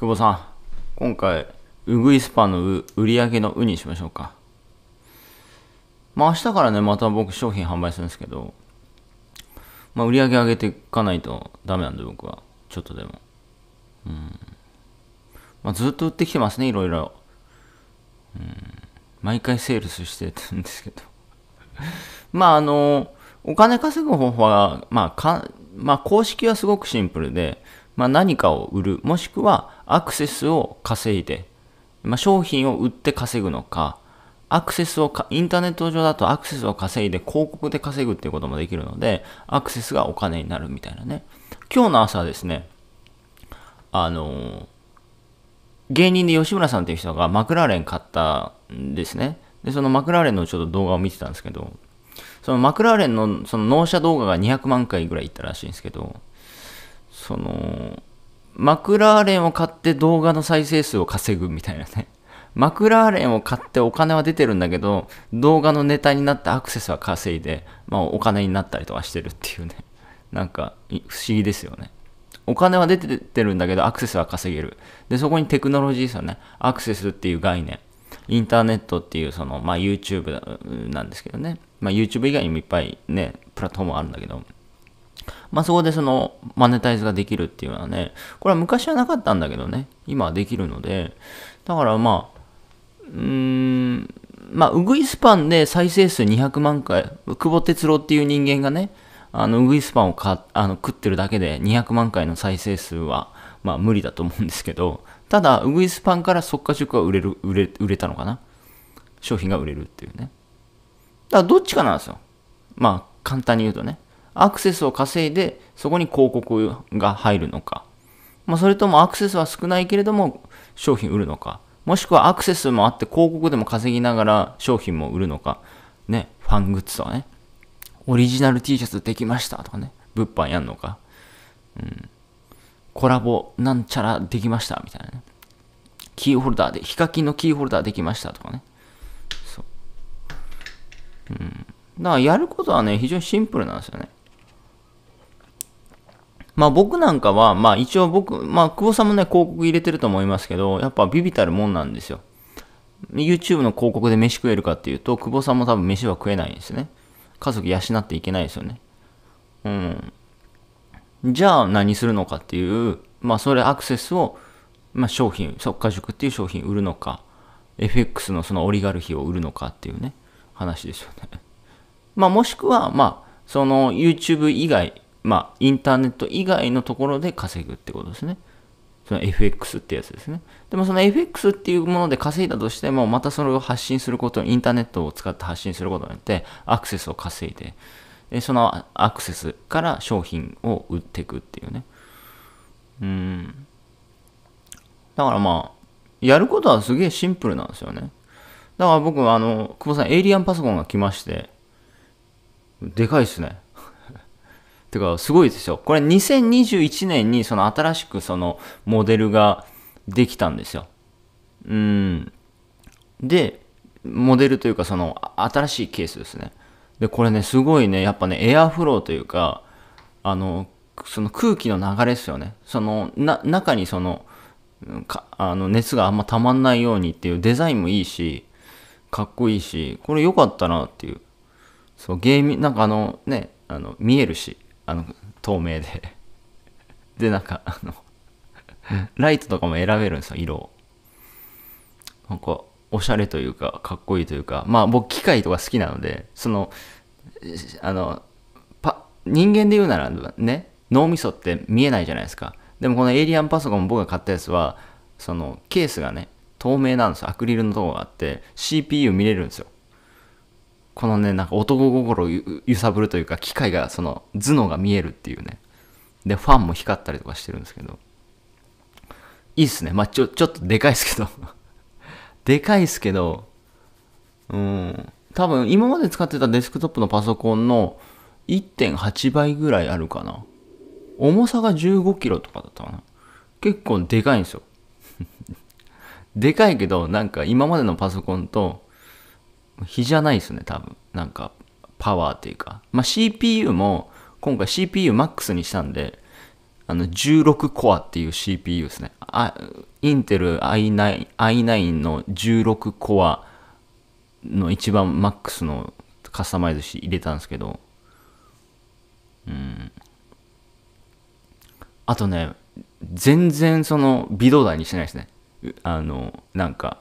久保さん、今回、ウグイスパの売り上げのうにしましょうか。まあ明日からね、また僕商品販売するんですけど、まあ売り上げ上げていかないとダメなんで僕は。ちょっとでも。うん。まあずっと売ってきてますね、いろいろ。うん。毎回セールスしてるんですけど。まああの、お金稼ぐ方法は、まあか、まあ公式はすごくシンプルで、まあ、何かを売る、もしくはアクセスを稼いで、まあ、商品を売って稼ぐのか、アクセスをインターネット上だとアクセスを稼いで広告で稼ぐっていうこともできるので、アクセスがお金になるみたいなね。今日の朝ですね、あの芸人で吉村さんっていう人がマクラーレン買ったんですね。で、そのマクラーレンのちょっと動画を見てたんですけど、そのマクラーレンのその納車動画が200万回ぐらいいったらしいんですけど、その、マクラーレンを買って動画の再生数を稼ぐみたいなね。マクラーレンを買ってお金は出てるんだけど、動画のネタになってアクセスは稼いで、まあお金になったりとかしてるっていうね。なんか、不思議ですよね。お金は出ててるんだけど、アクセスは稼げる。で、そこにテクノロジーですよね。アクセスっていう概念。インターネットっていう、その、まあ YouTube なんですけどね。まあ YouTube 以外にもいっぱいね、プラットフォームあるんだけど。まあ、そこでそのマネタイズができるっていうのはね、これは昔はなかったんだけどね、今はできるので、だからまあ、うーん、まあ、うぐいスパンで再生数200万回、久保哲郎っていう人間がね、あの、うぐいスパンをかあの食ってるだけで200万回の再生数は、まあ、無理だと思うんですけど、ただ、うぐいスパンから即価塾は売れる、売れ、売れたのかな商品が売れるっていうね。だから、どっちかなんですよ。まあ、簡単に言うとね。アクセスを稼いで、そこに広告が入るのか。まあ、それともアクセスは少ないけれども、商品売るのか。もしくはアクセスもあって広告でも稼ぎながら商品も売るのか。ね、ファングッズとかね。オリジナル T シャツできましたとかね。物販やんのか。うん。コラボなんちゃらできましたみたいなね。キーホルダーで、ヒカキンのキーホルダーできましたとかね。そう。うん。だからやることはね、非常にシンプルなんですよね。まあ僕なんかは、まあ一応僕、まあ久保さんもね、広告入れてると思いますけど、やっぱビビたるもんなんですよ。YouTube の広告で飯食えるかっていうと、久保さんも多分飯は食えないんですね。家族養っていけないですよね。うん。じゃあ何するのかっていう、まあそれアクセスを、まあ商品、即家塾っていう商品売るのか、FX のそのオリガルヒを売るのかっていうね、話ですよね。まあもしくは、まあ、その YouTube 以外、まあ、インターネット以外のところで稼ぐってことですね。その FX ってやつですね。でもその FX っていうもので稼いだとしても、またそれを発信することインターネットを使って発信することによって、アクセスを稼いで、でそのアクセスから商品を売っていくっていうね。うん。だからまあ、やることはすげえシンプルなんですよね。だから僕、あの、久保さん、エイリアンパソコンが来まして、でかいっすね。てか、すごいですよ。これ2021年にその新しくそのモデルができたんですよ。うん。で、モデルというかその新しいケースですね。で、これね、すごいね、やっぱね、エアフローというか、あの、その空気の流れですよね。その、な、中にその、かあの熱があんまたまんないようにっていうデザインもいいし、かっこいいし、これ良かったなっていう。そう、ゲーム、なんかあのね、あの、見えるし。あの、透明で。で、なんか、あの、ライトとかも選べるんですよ、色を。なんか、おしゃれというか、かっこいいというか、まあ僕、機械とか好きなので、その、あの、パ、人間で言うならね、脳みそって見えないじゃないですか。でもこのエイリアンパソコン僕が買ったやつは、そのケースがね、透明なんですよ。アクリルのとこがあって、CPU 見れるんですよ。このねなんか男心を揺さぶるというか機械がその頭脳が見えるっていうねでファンも光ったりとかしてるんですけどいいっすねまあちょちょっとでかいっすけど でかいっすけどうん多分今まで使ってたデスクトップのパソコンの1.8倍ぐらいあるかな重さが15キロとかだったかな結構でかいんですよ でかいけどなんか今までのパソコンと比じゃないですね、多分。なんか、パワーっていうか。まあ、CPU も、今回 CPUMAX にしたんで、あの、16コアっていう CPU ですね。あインテル i9, の16コアの一番 MAX のカスタマイズし入れたんですけど、うん。あとね、全然その微動だにしてないですね。あの、なんか、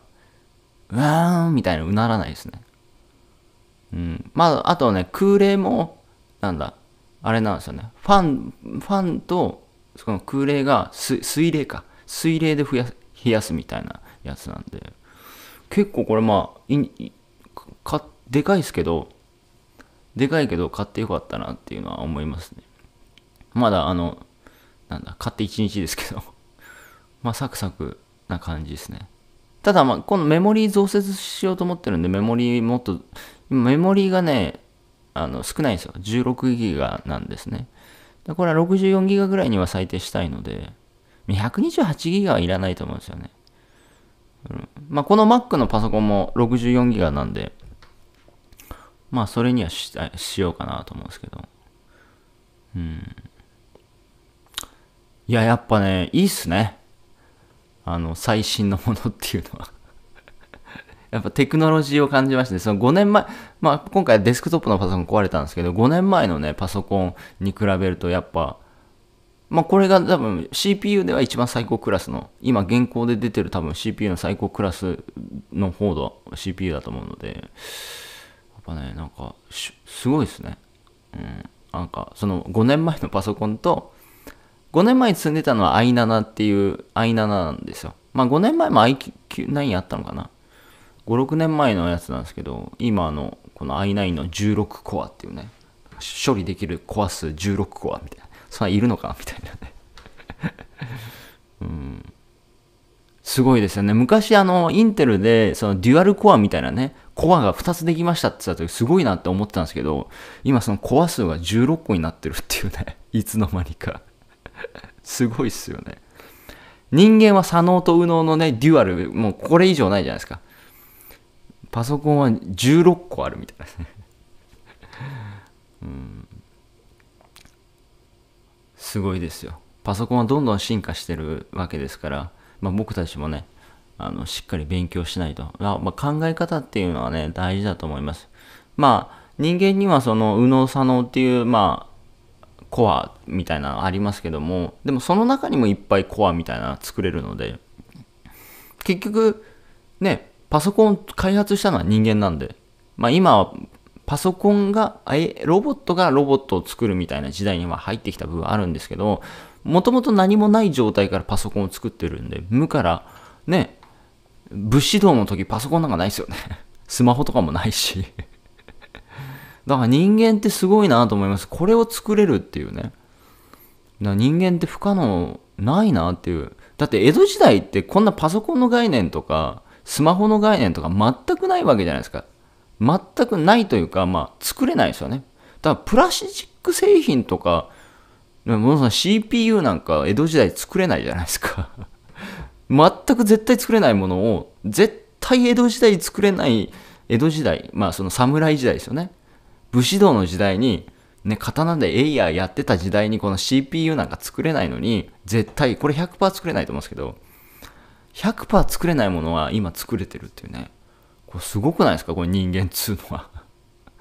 うわーみたいなうならないですね。うん。まあ、あとね、空冷も、なんだ、あれなんですよね。ファン、ファンと、その空冷が水、冷か。水冷で増や冷やすみたいなやつなんで。結構これまあ、いか、でかいですけど、でかいけど買ってよかったなっていうのは思いますね。まだあの、なんだ、買って1日ですけど まあサクサクな感じですね。ただまあ、このメモリー増設しようと思ってるんで、メモリーもっとメモリーがね、あの少ないんですよ。16ギガなんですね。これは64ギガぐらいには最低したいので、128ギガはいらないと思うんですよね。うん、まあ、この Mac のパソコンも64ギガなんで、まあ、それにはししようかなと思うんですけど。うん。いや、やっぱね、いいっすね。あの、最新のものっていうのはやっぱテクノロジーを感じまして、ね、その5年前、まあ今回デスクトップのパソコン壊れたんですけど、5年前のね、パソコンに比べるとやっぱ、まあこれが多分 CPU では一番最高クラスの、今現行で出てる多分 CPU の最高クラスの方の CPU だと思うので、やっぱね、なんか、すごいですね。うん。なんか、その5年前のパソコンと、5年前に積んでたのは i7 っていう i7 なんですよ。まあ5年前も i9 あったのかな。5、6年前のやつなんですけど、今のこの i9 の16コアっていうね、処理できるコア数16コアみたいな、そんないるのかみたいなね。うん、すごいですよね。昔あの、インテルで、そのデュアルコアみたいなね、コアが2つできましたって言った時すごいなって思ってたんですけど、今そのコア数が16個になってるっていうね、いつの間にか すごいっすよね。人間は左脳と右脳のね、デュアル、もうこれ以上ないじゃないですか。パソコンは16個あるみたいですねうんすごいですよパソコンはどんどん進化してるわけですから、まあ、僕たちもねあのしっかり勉強しないとあ、まあ、考え方っていうのはね大事だと思いますまあ人間にはその右脳左脳っていうまあコアみたいなのありますけどもでもその中にもいっぱいコアみたいなの作れるので結局ねパソコン開発したのは人間なんで、まあ、今はパソコンが、ロボットがロボットを作るみたいな時代には入ってきた部分あるんですけど、もともと何もない状態からパソコンを作ってるんで、無から、ね、物資道の時パソコンなんかないですよね。スマホとかもないしだから人間ってすごいなと思います。これを作れるっていうね。だ人間って不可能ないなっていう。だって江戸時代ってこんなパソコンの概念とか、スマホの概念とか全くないわけじゃないですか。全くないというか、まあ、作れないですよね。だから、プラスチック製品とか、もさん CPU なんか江戸時代作れないじゃないですか 全く絶対作れないものを、絶対江戸時代作れない、江戸時代、まあその侍時代ですよね。武士道の時代に、ね、刀でエイヤーやってた時代にこの CPU なんか作れないのに、絶対、これ100%作れないと思うんですけど、100%作れないものは今作れてるっていうね。これすごくないですかこれ人間っつうのは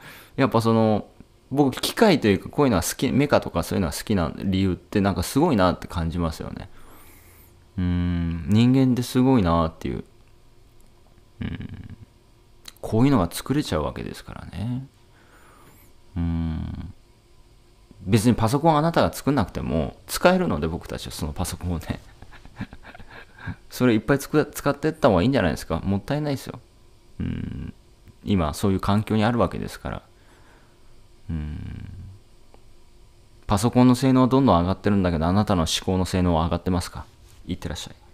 やっぱその、僕機械というかこういうのは好き、メカとかそういうのは好きな理由ってなんかすごいなって感じますよね。うん、人間ってすごいなっていう。うん。こういうのが作れちゃうわけですからね。うん。別にパソコンあなたが作んなくても使えるので僕たちはそのパソコンをね それいっぱい使ってった方がいいんじゃないですか。もったいないですよ。うん。今、そういう環境にあるわけですから。うん。パソコンの性能はどんどん上がってるんだけど、あなたの思考の性能は上がってますかいってらっしゃい。